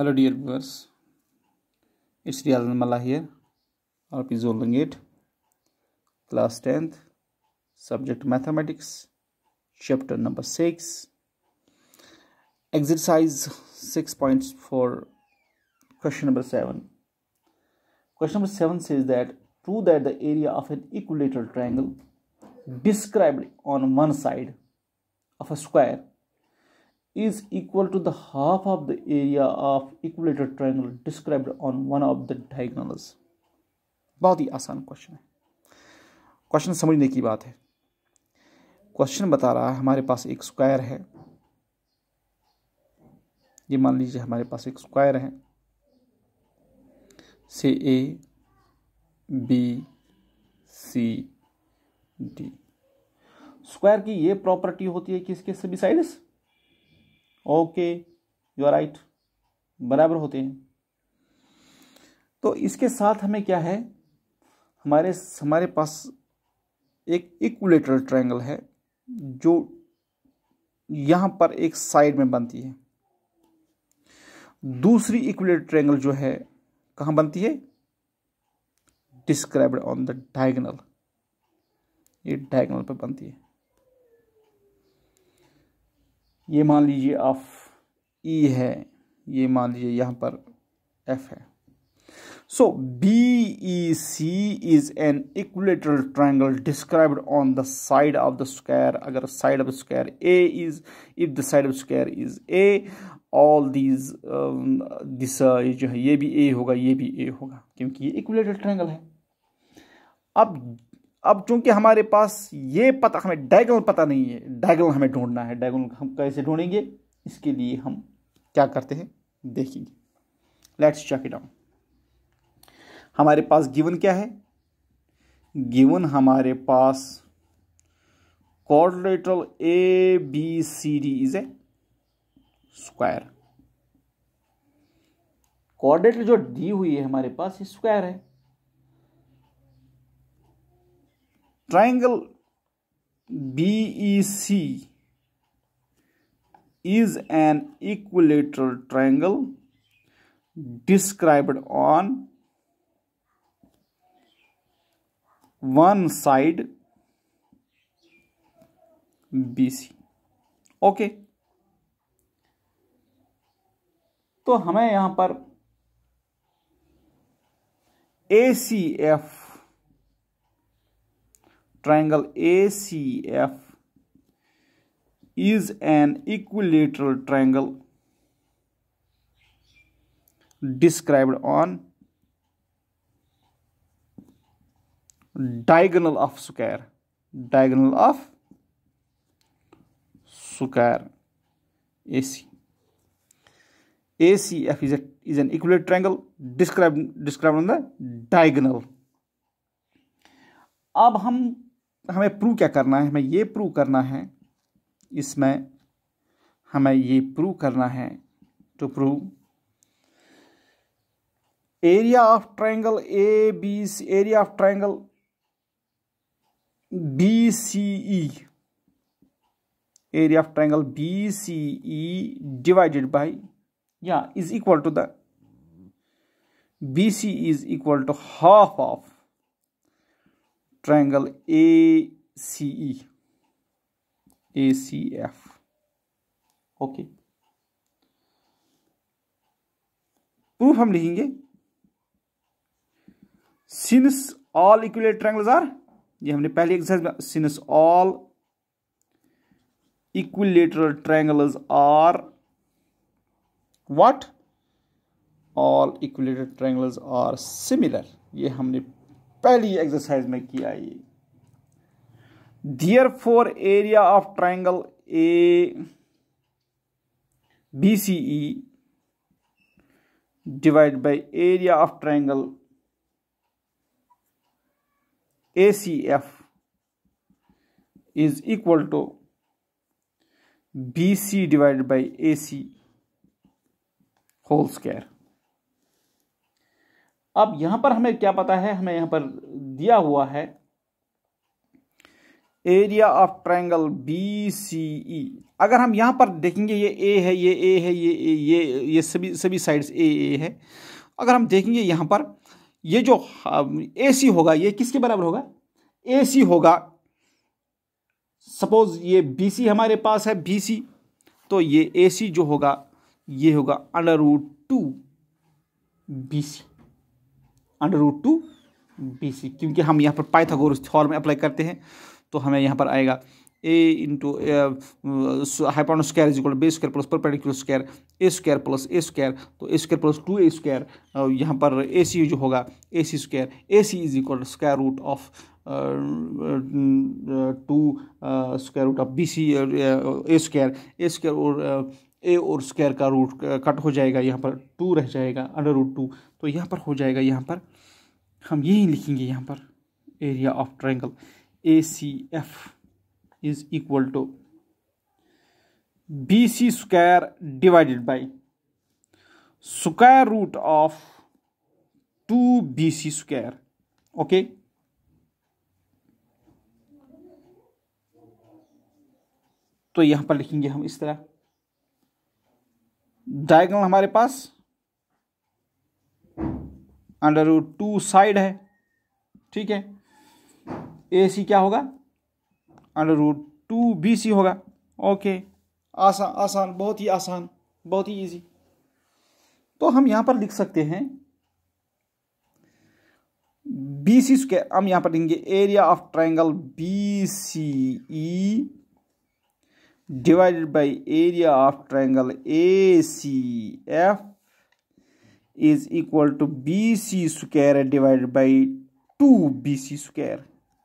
Hello dear viewers, it's Riyaz Malla here, RP Zolang it, class 10th, subject mathematics, chapter number 6, exercise 6.4, question number 7. Question number 7 says that prove that the area of an equilateral triangle described on one side of a square is equal to the half of the area of equilateral triangle described on one of the diagonals बहुत ही आसान question है question समझने की बात है question बता रहा है हमारे पास एक स्क्वायर है ये मान लीजिए हमारे पास एक स्क्वायर है से A B C D square की ये प्रॉपर्टी होती है कि इसके सभी sides okay you are right बराबर होते हैं तो इसके साथ हमें क्या है हमारे हमारे पास एक इक्वलेटरल ट्रायंगल है जो यहां पर एक साइड में बनती है दूसरी इक्वलेटर ट्रायंगल जो है कहां बनती है डिस्क्राइब्ड ऑन द डायगनल ये डायगनल पर बनती है ये मान लीजिए ऑफ ई है ये मान लीजिए यहां पर एफ है so B E C is an equilateral triangle describe on the side of the square अगर side of square A is if the side of square is A all these this जो है ये भी ए होगा ये भी ए होगा क्योंकि ये इक्वलेटर ट्राइंगल है अब अब चूंकि हमारे पास ये पता हमें डायगोनल पता नहीं है डायगोनल हमें ढूंढना है डायगोनल हम कैसे ढूंढेंगे इसके लिए हम क्या करते हैं देखेंगे लेट्स चेक इट आउट हमारे पास गिवन क्या है गिवन हमारे पास A B C D is a square quadrilateral जो दी हुई है हमारे पास स्क्वायर है triangle BEC is an equilateral triangle described on one side BC okay okay. तो हमें यहां पर A C F triangle ACF is an equilateral triangle described on diagonal of square diagonal of square AC ACF is, a, is an equilateral triangle described described on the diagonal अब हम हमें prove क्या करना है हमें ये prove करना है इसमें हमें ये प्रूव करना है to prove area of triangle A B C area of triangle B C E area of triangle B C E divided by या is equal to the B C is equal to half of triangle A C E A C F okay proof हम लिखेंगे since all equilateral triangles are ये हमने पहले exercise में since all equilateral triangles are what all equilateral triangles are similar ये हमने पहली exercise में किया ये therefore area of triangle A B C E divide by area of triangle A C F is equal to B C divide by A C whole square. अब यहां पर हमें क्या पता है हमें यहां पर दिया हुआ है area of triangle B C E अगर हम यहां पर देखेंगे ये ए है ये ए है ये ए ये ये सभी सभी साइड्स ए ए है अगर हम देखेंगे यहां पर ये जो ए सी होगा ये किसके बराबर होगा ए सी होगा सपोज ये बी सी हमारे पास है बी सी तो ये ए सी जो होगा ये होगा under root two B C under root two B C क्योंकि हम यहाँ पर पाइथागोरस में अप्लाई करते हैं तो हमें यहाँ पर आएगा A into hypotenuse square is equal B square plus perpendicular square A square plus A square तो A square plus two A square यहाँ पर ए सी जो होगा A C square A C is equal square root of two square root of B C A square A square और A और square का root cut हो जाएगा यहाँ पर टू रह जाएगा अंडर रूट टू तो यहाँ पर हो जाएगा यहाँ पर हम यही लिखेंगे यहाँ पर area of triangle A C F is equal to B C square divided by square root of two B C square okay तो यहाँ पर लिखेंगे हम इस तरह डायगनल हमारे पास अंडर रूट टू साइड है ठीक है ए सी क्या होगा under root two B C होगा ओके आसान आसान बहुत ही आसान बहुत ही इजी तो हम यहां पर लिख सकते हैं बी सी स्क्वायर हम यहां पर लिखेंगे area of triangle B C E divided by area of triangle ACF is equal to BC square divided by B C square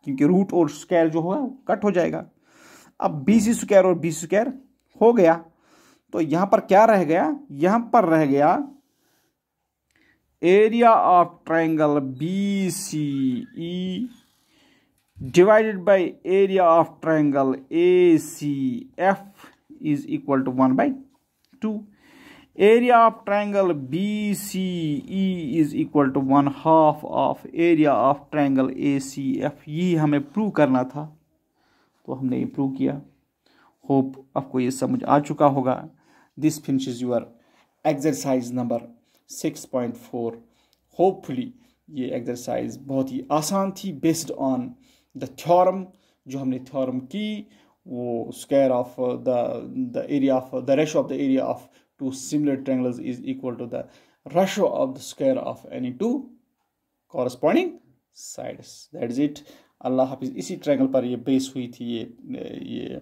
क्योंकि रूट और स्क्वायर जो होगा कट हो जाएगा अब बी सी स्क्वायर और बी स्क्वायर हो गया तो यहां पर क्या रह गया यहां पर रह गया area of triangle B C E divided by area of triangle ACF is equal to 1 by 2. Area of triangle BCE is equal to one half of area of triangle ACF. ये हमें प्रूव करना था तो हमने ये prove किया hope आपको ये समझ आ चुका होगा this finishes your exercise number 6.4 hopefully ये एक्सरसाइज बहुत ही आसान थी बेस्ड ऑन द थ्योरम जो हमने थ्योरम की वो square of the the area of the ratio of the area of two similar triangles is equal to the ratio of the square of any two corresponding sides that is it अल्लाह हाफिज इसी triangle पर ये base हुई थी ये ये,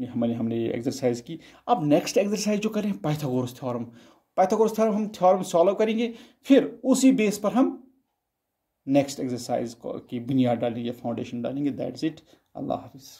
ये हमने ये एक्सरसाइज की अब नेक्स्ट एक्सरसाइज जो करें पाइथागोरस थ्योरम पाइथागोरस थ्योरम हम थ्योरम सॉल्व करेंगे फिर उसी बेस पर हम नेक्स्ट एक्सरसाइज की बुनियाद डालेंगे फाउंडेशन डालेंगे दैट्स इट अल्लाह हाफिज़